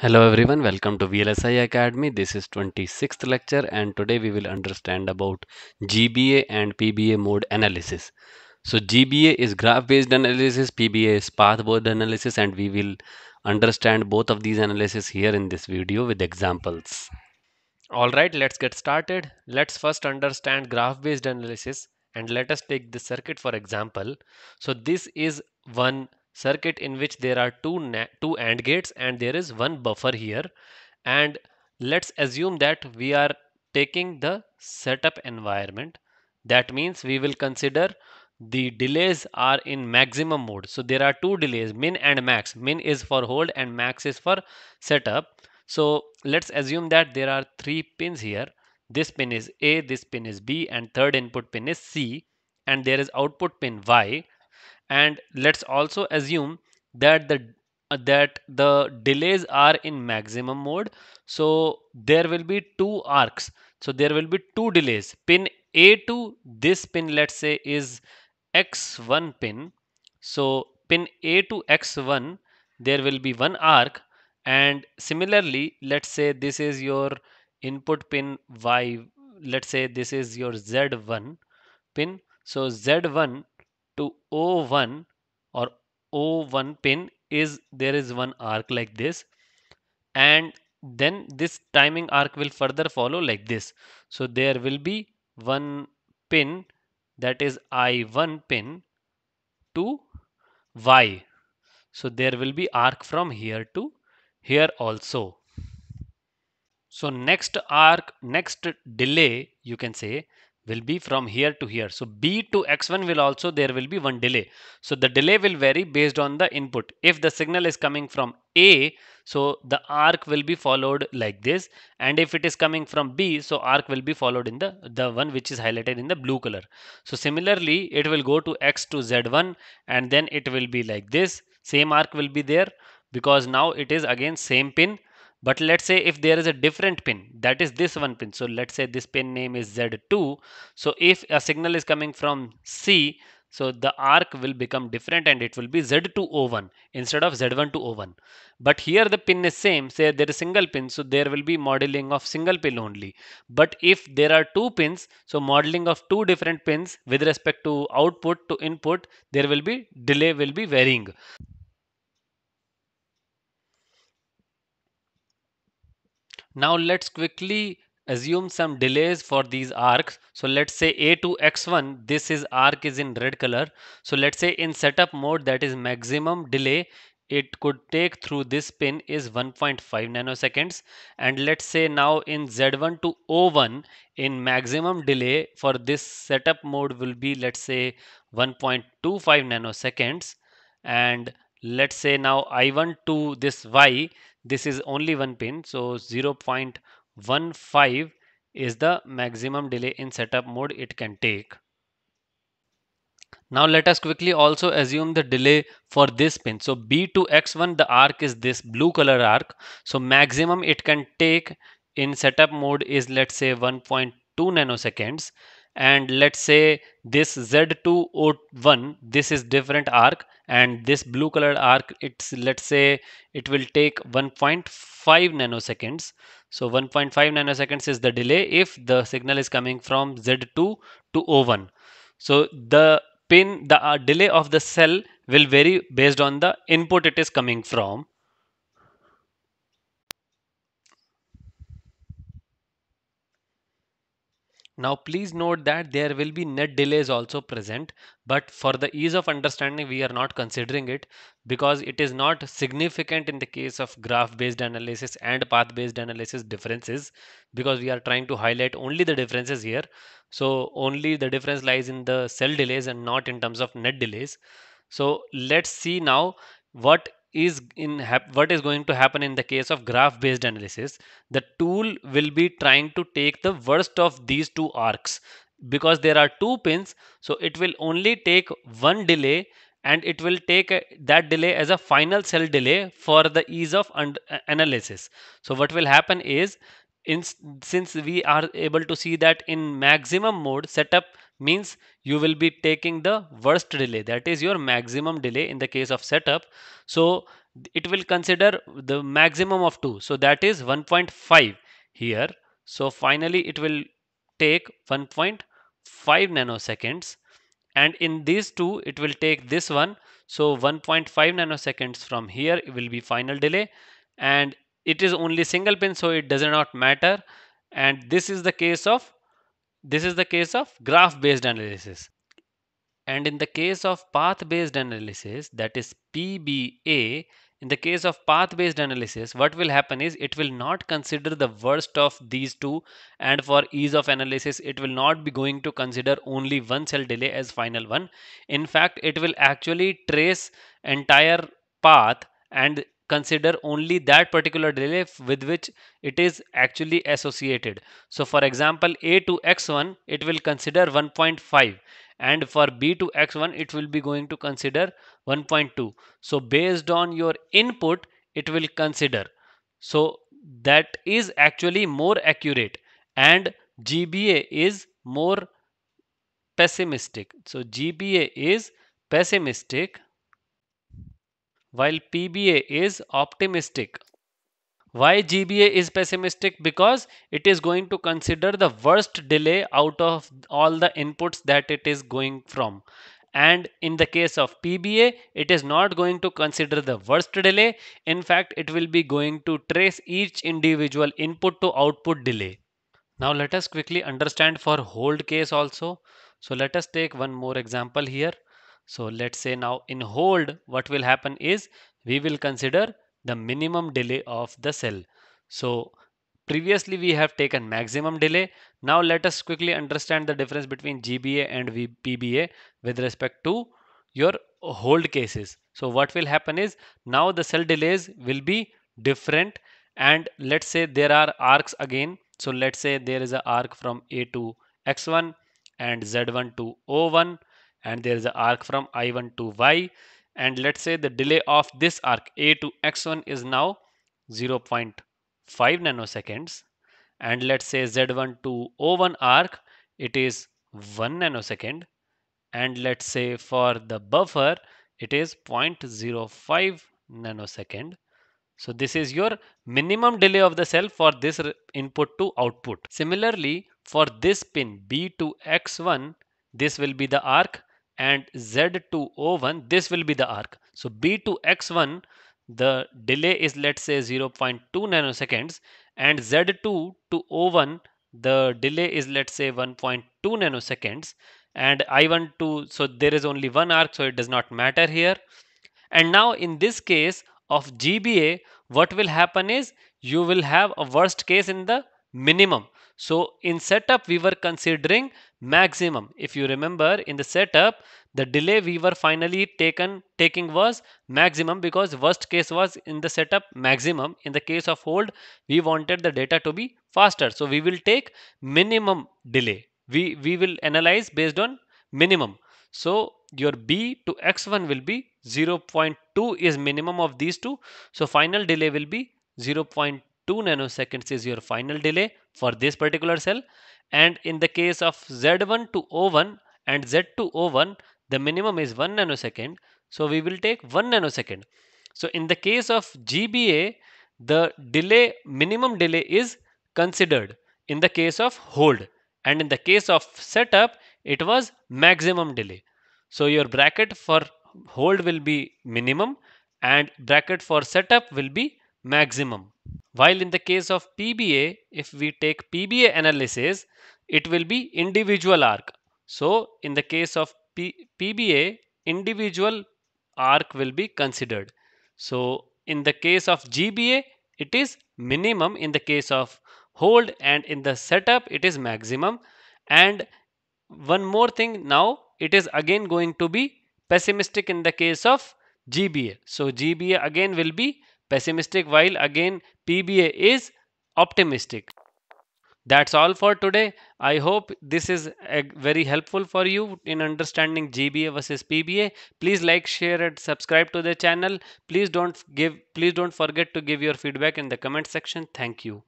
Hello everyone, welcome to VLSI Academy. This is 26th lecture and today we will understand about GBA and PBA mode analysis. So GBA is graph based analysis, PBA is path based analysis and we will understand both of these analysis here in this video with examples. Alright, let's get started. Let's first understand graph based analysis and let us take this circuit for example. So this is one circuit in which there are two, two AND gates and there is one buffer here. And let's assume that we are taking the setup environment. That means we will consider the delays are in maximum mode. So there are two delays, min and max. Min is for hold and max is for setup. So let's assume that there are three pins here. This pin is A, this pin is B and third input pin is C and there is output pin Y and let's also assume that the uh, that the delays are in maximum mode so there will be two arcs so there will be two delays pin a2 this pin let's say is x1 pin so pin a to x1 there will be one arc and similarly let's say this is your input pin y let's say this is your z1 pin so z1 to O1 or O1 pin is there is one arc like this and then this timing arc will further follow like this. So there will be one pin that is I1 pin to Y. So there will be arc from here to here also. So next arc, next delay you can say will be from here to here. So B to X1 will also there will be one delay. So the delay will vary based on the input. If the signal is coming from A, so the arc will be followed like this. And if it is coming from B, so arc will be followed in the, the one which is highlighted in the blue color. So similarly, it will go to X to Z1 and then it will be like this. Same arc will be there because now it is again same pin but let's say if there is a different pin, that is this one pin. So let's say this pin name is Z2. So if a signal is coming from C, so the arc will become different and it will be Z2O1 instead of Z1O1. But here the pin is same, say there is single pin, so there will be modeling of single pin only. But if there are two pins, so modeling of two different pins with respect to output to input, there will be delay will be varying. Now let's quickly assume some delays for these arcs. So let's say a to X1, this is arc is in red color. So let's say in setup mode that is maximum delay it could take through this pin is 1.5 nanoseconds and let's say now in z1 to o1 in maximum delay for this setup mode will be let's say 1.25 nanoseconds and let's say now i1 to this y this is only one pin so 0.15 is the maximum delay in setup mode it can take now let us quickly also assume the delay for this pin so b to x1 the arc is this blue color arc so maximum it can take in setup mode is let's say 1.2 nanoseconds and let's say this Z2O1 this is different arc and this blue colored arc it's let's say it will take 1.5 nanoseconds so 1.5 nanoseconds is the delay if the signal is coming from Z2 to O1 so the pin the uh, delay of the cell will vary based on the input it is coming from Now please note that there will be net delays also present but for the ease of understanding we are not considering it because it is not significant in the case of graph based analysis and path based analysis differences because we are trying to highlight only the differences here. So only the difference lies in the cell delays and not in terms of net delays. So let's see now what is in what is going to happen in the case of graph based analysis the tool will be trying to take the worst of these two arcs because there are two pins so it will only take one delay and it will take that delay as a final cell delay for the ease of analysis so what will happen is in, since we are able to see that in maximum mode setup means you will be taking the worst delay that is your maximum delay in the case of setup so it will consider the maximum of 2 so that is 1.5 here so finally it will take 1.5 nanoseconds and in these two it will take this one so 1.5 nanoseconds from here will be final delay and it is only single pin so it does not matter and this is the case of this is the case of graph based analysis and in the case of path based analysis that is PBA in the case of path based analysis what will happen is it will not consider the worst of these two and for ease of analysis it will not be going to consider only one cell delay as final one in fact it will actually trace entire path and consider only that particular delay with which it is actually associated. So for example, A to X1, it will consider 1.5 and for B to X1, it will be going to consider 1.2. So based on your input, it will consider. So that is actually more accurate and GBA is more pessimistic. So GBA is pessimistic while PBA is optimistic. Why GBA is pessimistic? Because it is going to consider the worst delay out of all the inputs that it is going from. And in the case of PBA, it is not going to consider the worst delay. In fact, it will be going to trace each individual input to output delay. Now let us quickly understand for hold case also. So let us take one more example here. So let's say now in hold, what will happen is we will consider the minimum delay of the cell. So previously we have taken maximum delay. Now let us quickly understand the difference between GBA and PBA with respect to your hold cases. So what will happen is now the cell delays will be different and let's say there are arcs again. So let's say there is an arc from A to X1 and Z1 to O1 and there is an arc from i1 to y and let's say the delay of this arc a to x1 is now 0.5 nanoseconds and let's say z1 to o1 arc it is 1 nanosecond and let's say for the buffer it is 0.05 nanosecond so this is your minimum delay of the cell for this input to output similarly for this pin b to x1 this will be the arc and z to O1, this will be the arc. So B to X1, the delay is let's say 0.2 nanoseconds and Z2 to O1, the delay is let's say 1.2 nanoseconds and I1 to, so there is only one arc, so it does not matter here. And now in this case of GBA, what will happen is you will have a worst case in the minimum. So in setup, we were considering maximum. If you remember in the setup, the delay we were finally taken taking was maximum because worst case was in the setup maximum. In the case of hold, we wanted the data to be faster. So we will take minimum delay. We, we will analyze based on minimum. So your B to X1 will be 0.2 is minimum of these two. So final delay will be 0.2 nanoseconds is your final delay for this particular cell and in the case of Z1 to O1 and z 20 to O1 the minimum is 1 nanosecond so we will take 1 nanosecond. So in the case of GBA the delay minimum delay is considered in the case of hold and in the case of setup it was maximum delay. So your bracket for hold will be minimum and bracket for setup will be maximum. While in the case of PBA, if we take PBA analysis, it will be individual arc. So in the case of P PBA, individual arc will be considered. So in the case of GBA, it is minimum. In the case of hold and in the setup, it is maximum. And one more thing now, it is again going to be pessimistic in the case of GBA. So GBA again will be pessimistic while again PBA is optimistic. That's all for today. I hope this is eh, very helpful for you in understanding GBA versus PBA. Please like, share and subscribe to the channel. Please don't give please don't forget to give your feedback in the comment section. Thank you.